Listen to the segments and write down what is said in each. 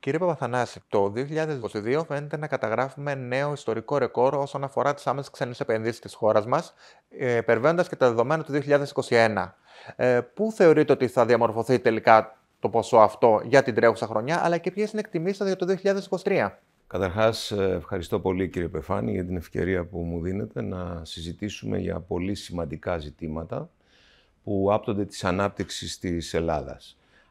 Κύριε Παπαθανάση, το 2022 φαίνεται να καταγράφουμε νέο ιστορικό ρεκόρ όσον αφορά τις άμεσες ξένες επενδύσεις της χώρας μας, ε, υπερβαίνοντας και τα δεδομένα του 2021. Ε, πού θεωρείτε ότι θα διαμορφωθεί τελικά το ποσό αυτό για την τρέχουσα χρονιά, αλλά και ποιες είναι εκτιμήσει για το 2023. Καταρχάς, ε, ευχαριστώ πολύ κύριε Πεφάνη για την ευκαιρία που μου δίνετε να συζητήσουμε για πολύ σημαντικά ζητήματα που άπτονται της ανάπτυξης της Ελλάδας.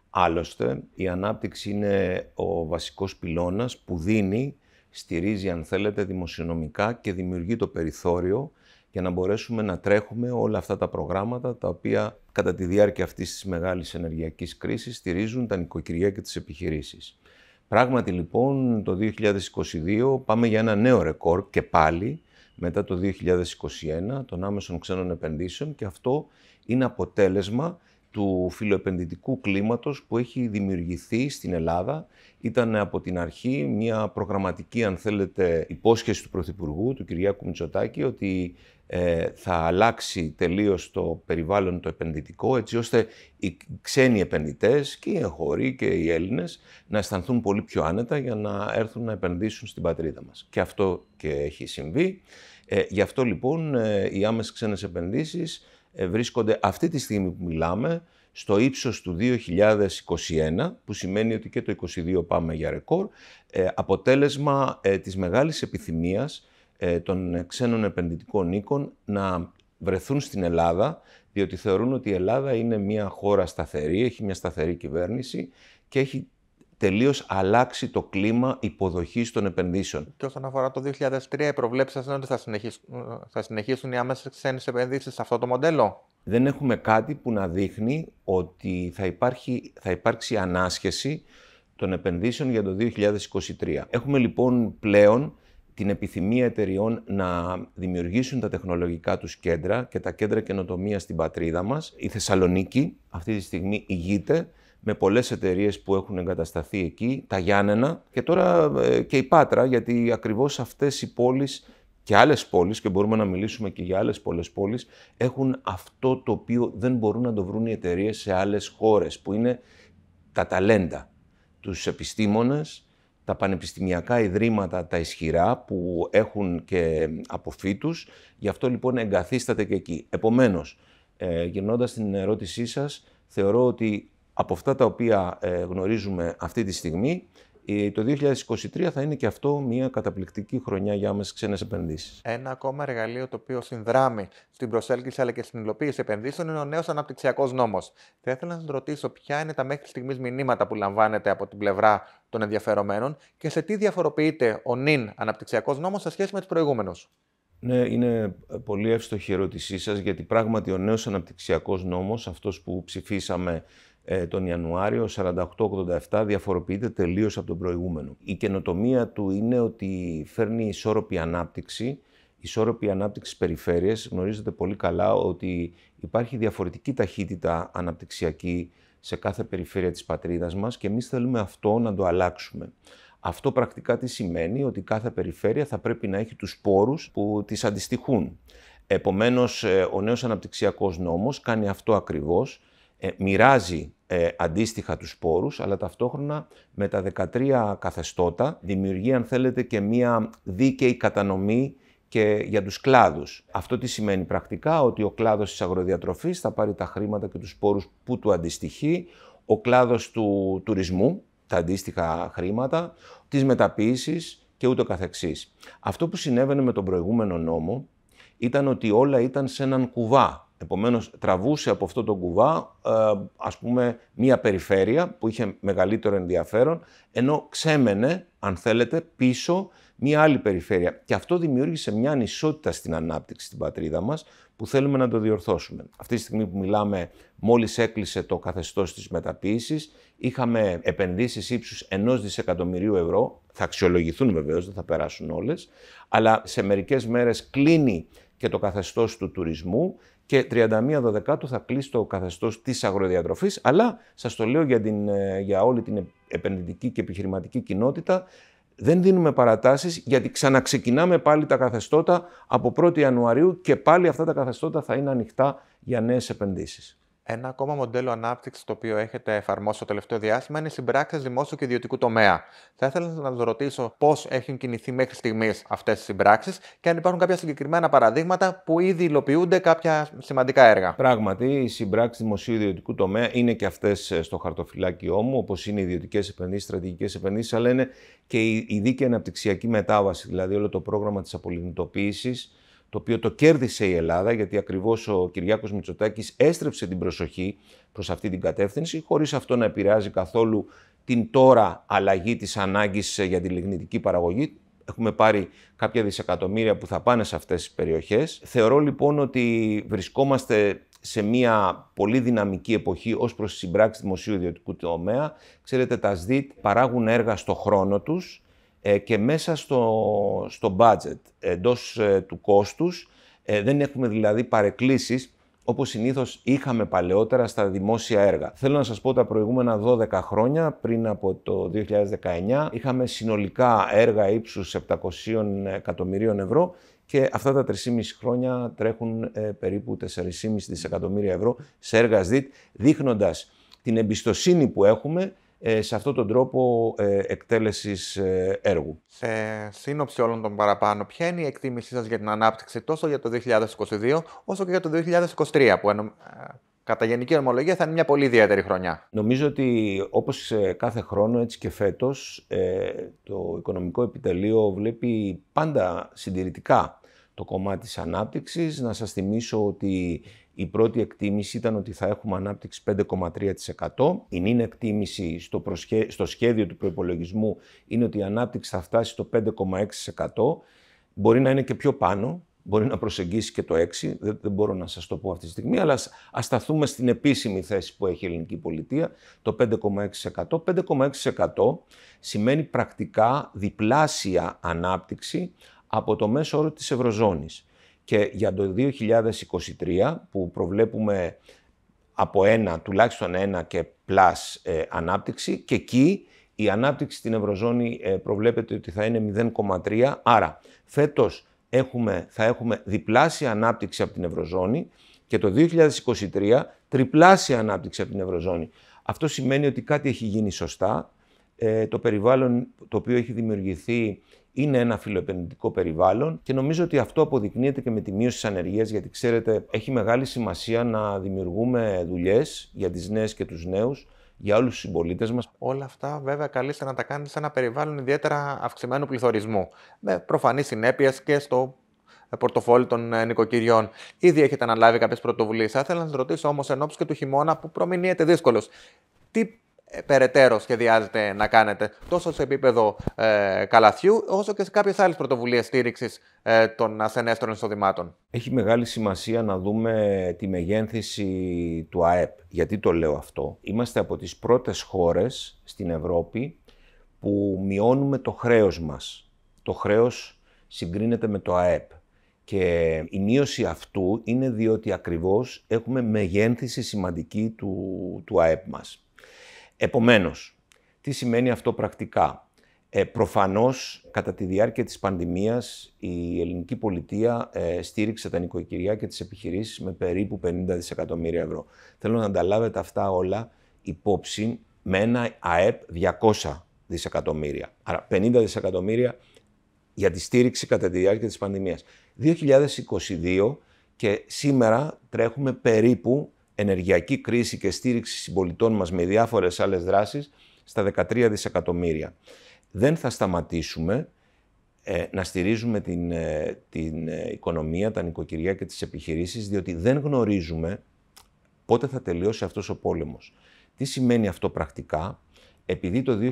Άλλωστε, η ανάπτυξη είναι ο βασικός πυλώνας που δίνει, στηρίζει αν θέλετε δημοσιονομικά και δημιουργεί το περιθώριο για να μπορέσουμε να τρέχουμε όλα αυτά τα προγράμματα τα οποία κατά τη διάρκεια αυτής της μεγάλης ενεργειακής κρίσης στηρίζουν τα νοικοκυριά και τις επιχειρήσεις. Πράγματι λοιπόν το 2022 πάμε για ένα νέο ρεκόρ και πάλι μετά το 2021 των άμεσων ξένων επενδύσεων και αυτό είναι αποτέλεσμα του φιλοεπενδυτικού κλίματος που έχει δημιουργηθεί στην Ελλάδα. Ήταν από την αρχή μια προγραμματική, αν θέλετε, υπόσχεση του Πρωθυπουργού, του Κυριάκου Μητσοτάκη, ότι ε, θα αλλάξει τελείως το περιβάλλον το επενδυτικό, έτσι ώστε οι ξένοι επενδυτές και οι εγχωροί και οι Έλληνες να αισθανθούν πολύ πιο άνετα για να έρθουν να επενδύσουν στην πατρίδα μας. Και αυτό και έχει συμβεί. Ε, γι' αυτό λοιπόν ε, οι άμεσες ξένες επενδύσεις ε, βρίσκονται αυτή τη στιγμή που μιλάμε στο ύψος του 2021, που σημαίνει ότι και το 2022 πάμε για ρεκόρ, ε, αποτέλεσμα ε, της μεγάλης επιθυμίας των ξένων επενδυτικών οίκων να βρεθούν στην Ελλάδα, διότι θεωρούν ότι η Ελλάδα είναι μια χώρα σταθερή, έχει μια σταθερή κυβέρνηση και έχει τελείως αλλάξει το κλίμα υποδοχής των επενδύσεων. Και όσον αφορά το 2003, οι προβλέψεις είναι ότι θα συνεχίσουν, θα συνεχίσουν οι άμεσες ξένες επενδύσεις σε αυτό το μοντέλο. Δεν έχουμε κάτι που να δείχνει ότι θα, υπάρχει, θα υπάρξει ανάσχεση των επενδύσεων για το 2023. Έχουμε λοιπόν πλέον την επιθυμία εταιριών να δημιουργήσουν τα τεχνολογικά τους κέντρα και τα κέντρα καινοτομίας στην πατρίδα μας. Η Θεσσαλονίκη αυτή τη στιγμή ηγείται με πολλές εταιρείες που έχουν εγκατασταθεί εκεί, τα Γιάννενα και τώρα ε, και η Πάτρα, γιατί ακριβώς αυτές οι πόλεις και άλλες πόλεις, και μπορούμε να μιλήσουμε και για άλλες πολλές πόλεις, έχουν αυτό το οποίο δεν μπορούν να το βρουν οι εταιρείες σε άλλες χώρες, που είναι τα ταλέντα, τους επιστήμονες, τα πανεπιστημιακά ιδρύματα, τα ισχυρά που έχουν και φύτους, γι' αυτό λοιπόν εγκαθίσταται και εκεί. Επομένως, ε, γυρνώντας την ερώτησή σας, θεωρώ ότι από αυτά τα οποία ε, γνωρίζουμε αυτή τη στιγμή, ε, το 2023 θα είναι και αυτό μια καταπληκτική χρονιά για μας ξένες επενδύσεις. Ένα ακόμα εργαλείο το οποίο συνδράμει στην προσέλκυση αλλά και στην υλοποίηση επενδύσεων είναι ο νέος αναπτυξιακός νόμος. Θα ήθελα να σας ρωτήσω ποια είναι τα μέχρι στιγμής μηνύματα που λαμβάνετε από την πλευρά των ενδιαφερομένων και σε τι διαφοροποιείται ο νυν αναπτυξιακός νόμος σε σχέση με τους προηγούμενους. Ναι, είναι πολύ εύστοχη η ερώτησή σας γιατί πράγματι ο νέος αναπτυξιακός νόμος, αυτός που ψηφίσαμε ε, τον Ιανουάριο 48 48-87, διαφοροποιείται τελείως από τον προηγούμενο. Η καινοτομία του είναι ότι φέρνει ισόρροπη ανάπτυξη, ισόρροπη ανάπτυξη περιφέρειες. Γνωρίζετε πολύ καλά ότι υπάρχει διαφορετική ταχύτητα αναπτυξιακή σε κάθε περιφέρεια της πατρίδας μας και εμείς θέλουμε αυτό να το αλλάξουμε. Αυτό πρακτικά τι σημαίνει, ότι κάθε περιφέρεια θα πρέπει να έχει τους πόρους που τις αντιστοιχούν. Επομένως, ε, ο νέος αναπτυξιακός νόμος κάνει αυτό ακριβώς, ε, μοιράζει ε, αντίστοιχα τους σπόρους, αλλά ταυτόχρονα με τα 13 καθεστώτα δημιουργεί, αν θέλετε, και μία δίκαιη κατανομή και για τους κλάδους. Αυτό τι σημαίνει πρακτικά, ότι ο κλάδος της αγροδιατροφής θα πάρει τα χρήματα και τους σπόρους που του αντιστοιχεί, ο κλάδος του τουρισμού, τα αντίστοιχα χρήματα, τις μεταποίησης και ούτω καθεξής. Αυτό που συνέβαινε με τον προηγούμενο νόμο ήταν ότι όλα ήταν σε έναν κουβά. Επομένως τραβούσε από αυτό το κουβά ε, ας πούμε μία περιφέρεια που είχε μεγαλύτερο ενδιαφέρον ενώ ξέμενε αν θέλετε πίσω μία άλλη περιφέρεια. Και αυτό δημιούργησε μια ανισότητα στην ανάπτυξη στην πατρίδα μας που θέλουμε να το διορθώσουμε. Αυτή τη στιγμή που μιλάμε μόλις έκλεισε το καθεστώς της μεταποίησης είχαμε επενδύσεις ύψους ενός δισεκατομμυρίου ευρώ, θα αξιολογηθούν βεβαίως, δεν θα περάσουν όλες, αλλά σε μερικές μέρες κλείνει και το καθεστώς του τουρισμού και 31 Δεκάτου θα κλείσει το καθεστώς της Αγροδιατροφής, αλλά σας το λέω για, την, ε, για όλη την επενδυτική και επιχειρηματική κοινότητα, δεν δίνουμε παρατάσεις γιατί ξαναξεκινάμε πάλι τα καθεστώτα από 1η Ιανουαρίου και πάλι αυτά τα καθεστώτα θα είναι ανοιχτά για νέες επενδύσεις. Ένα ακόμα μοντέλο ανάπτυξης το οποίο έχετε εφαρμόσει το τελευταίο διάστημα είναι οι συμπράξεις δημόσιου και ιδιωτικού τομέα. Θα ήθελα να σας ρωτήσω πώς έχουν κινηθεί μέχρι στιγμής αυτές οι συμπράξεις και αν υπάρχουν κάποια συγκεκριμένα παραδείγματα που ήδη υλοποιούνται κάποια σημαντικά έργα. Πράγματι, οι συμπράξεις δημοσίου ιδιωτικού τομέα είναι και αυτές ε, στο χαρτοφυλάκι μου, όπως είναι οι ιδιωτικές επενδύσεις, στρατηγικές επενδύσεις, αλλά είναι και η δίκαιη αναπτυξιακή μετάβαση, δηλαδή όλο το πρόγραμμα της απολυνητοποίησης το οποίο το κέρδισε η Ελλάδα, γιατί ακριβώς ο Κυριάκος Μητσοτάκης έστρεψε την προσοχή προς αυτή την κατεύθυνση, χωρίς αυτό να επηρεάζει καθόλου την τώρα αλλαγή της ανάγκης για τη λιγνητική παραγωγή. Έχουμε πάρει κάποια δισεκατομμύρια που θα πάνε σε αυτές τις περιοχές. Θεωρώ λοιπόν ότι βρισκόμαστε σε μια πολύ δυναμική εποχή ως προς τη συμπράξη δημοσίου ιδιωτικού τομέα. Ξέρετε, τα ΣΔΙΤ παράγουν έργα στο χρόνο τους, ε, και μέσα στο, στο budget εντός ε, του κόστους ε, δεν έχουμε δηλαδή παρεκκλήσεις όπως συνήθως είχαμε παλαιότερα στα δημόσια έργα. Θέλω να σας πω τα προηγούμενα 12 χρόνια, πριν από το 2019, είχαμε συνολικά έργα ύψους 700 εκατομμυρίων ευρώ και αυτά τα 3,5 χρόνια τρέχουν περίπου 4,5 δισεκατομμύρια ευρώ σε έργα ΣΔΙΤ, δείχνοντας την εμπιστοσύνη που έχουμε ε, σε αυτόν τον τρόπο ε, εκτέλεσης ε, έργου. Σε σύνοψη όλων των παραπάνω, ποια είναι η εκτίμησή σας για την ανάπτυξη τόσο για το 2022 όσο και για το 2023 που κατά γενική ομολογία θα είναι μια πολύ ιδιαίτερη χρονιά. Νομίζω ότι όπως κάθε χρόνο έτσι και φέτος το οικονομικό επιτελείο βλέπει πάντα συντηρητικά το κομμάτι της ανάπτυξης. Να σας θυμίσω ότι η πρώτη εκτίμηση ήταν ότι θα έχουμε ανάπτυξη 5,3%. Η νυν εκτίμηση στο, στο σχέδιο του προϋπολογισμού είναι ότι η ανάπτυξη θα φτάσει στο 5,6%. Μπορεί να είναι και πιο πάνω, μπορεί να προσεγγίσει και το 6, δεν, μπορώ να σας το πω αυτή τη στιγμή, αλλά ας, σταθούμε στην επίσημη θέση που έχει η ελληνική πολιτεία, το 5,6%. 5,6% σημαίνει πρακτικά διπλάσια ανάπτυξη από το μέσο όρο της Ευρωζώνης. Και για το 2023 που προβλέπουμε από ένα, τουλάχιστον ένα και πλάς ε, ανάπτυξη και εκεί η ανάπτυξη στην Ευρωζώνη ε, προβλέπεται ότι θα είναι 0,3. Άρα φέτος έχουμε, θα έχουμε διπλάσια ανάπτυξη από την Ευρωζώνη και το 2023 τριπλάσια ανάπτυξη από την Ευρωζώνη. Αυτό σημαίνει ότι κάτι έχει γίνει σωστά. Ε, το περιβάλλον το οποίο έχει δημιουργηθεί είναι ένα φιλοεπενδυτικό περιβάλλον και νομίζω ότι αυτό αποδεικνύεται και με τη μείωση της ανεργίας, γιατί ξέρετε, έχει μεγάλη σημασία να δημιουργούμε δουλειές για τις νέες και τους νέους, για όλους τους συμπολίτες μας. Όλα αυτά βέβαια καλείστε να τα κάνετε σε ένα περιβάλλον ιδιαίτερα αυξημένου πληθωρισμού. Με προφανή συνέπειες και στο πορτοφόλι των ε, νοικοκυριών. Ήδη έχετε αναλάβει κάποιες πρωτοβουλίες. Θα ήθελα να σας ρωτήσω όμως εν ώψη και του χειμώνα που προμηνύεται δύσκολος. Τι ε, περαιτέρω σχεδιάζεται να κάνετε τόσο σε επίπεδο ε, καλαθιού όσο και σε κάποιες άλλες πρωτοβουλίες στήριξης ε, των ασθενέστερων εισοδημάτων. Έχει μεγάλη σημασία να δούμε τη μεγένθηση του ΑΕΠ. Γιατί το λέω αυτό. Είμαστε από τις πρώτες χώρες στην Ευρώπη που μειώνουμε το χρέος μας. Το χρέος συγκρίνεται με το ΑΕΠ. Και η μείωση αυτού είναι διότι ακριβώς έχουμε μεγένθηση σημαντική του, του ΑΕΠ μας. Επομένως, τι σημαίνει αυτό πρακτικά. Ε, προφανώς, κατά τη διάρκεια της πανδημίας, η ελληνική πολιτεία ε, στήριξε τα νοικοκυριά και τις επιχειρήσεις με περίπου 50 δισεκατομμύρια ευρώ. Θέλω να ανταλάβετε αυτά όλα υπόψη με ένα ΑΕΠ 200 δισεκατομμύρια. Άρα 50 δισεκατομμύρια για τη στήριξη κατά τη διάρκεια της πανδημίας. 2022 και σήμερα τρέχουμε περίπου ενεργειακή κρίση και στήριξη συμπολιτών μας με διάφορες άλλες δράσεις στα 13 δισεκατομμύρια. Δεν θα σταματήσουμε ε, να στηρίζουμε την, ε, την ε, οικονομία, τα νοικοκυριά και τις επιχειρήσεις, διότι δεν γνωρίζουμε πότε θα τελειώσει αυτός ο πόλεμος. Τι σημαίνει αυτό πρακτικά, επειδή το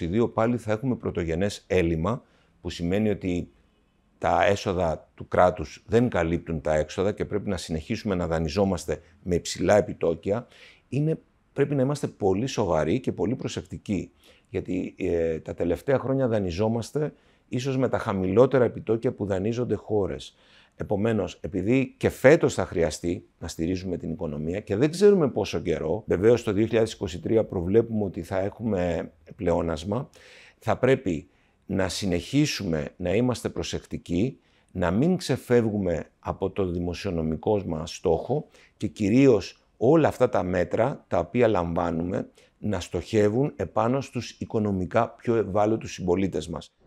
2022 πάλι θα έχουμε πρωτογενές έλλειμμα, που σημαίνει ότι τα έσοδα του κράτους δεν καλύπτουν τα έξοδα και πρέπει να συνεχίσουμε να δανειζόμαστε με υψηλά επιτόκια, είναι, πρέπει να είμαστε πολύ σοβαροί και πολύ προσεκτικοί. Γιατί ε, τα τελευταία χρόνια δανειζόμαστε ίσως με τα χαμηλότερα επιτόκια που δανείζονται χώρες. Επομένως, επειδή και φέτος θα χρειαστεί να στηρίζουμε την οικονομία και δεν ξέρουμε πόσο καιρό, βεβαίως το 2023 προβλέπουμε ότι θα έχουμε πλεόνασμα, θα πρέπει να συνεχίσουμε να είμαστε προσεκτικοί, να μην ξεφεύγουμε από το δημοσιονομικό μας στόχο και κυρίως όλα αυτά τα μέτρα τα οποία λαμβάνουμε να στοχεύουν επάνω στους οικονομικά πιο ευάλωτους συμπολίτες μας.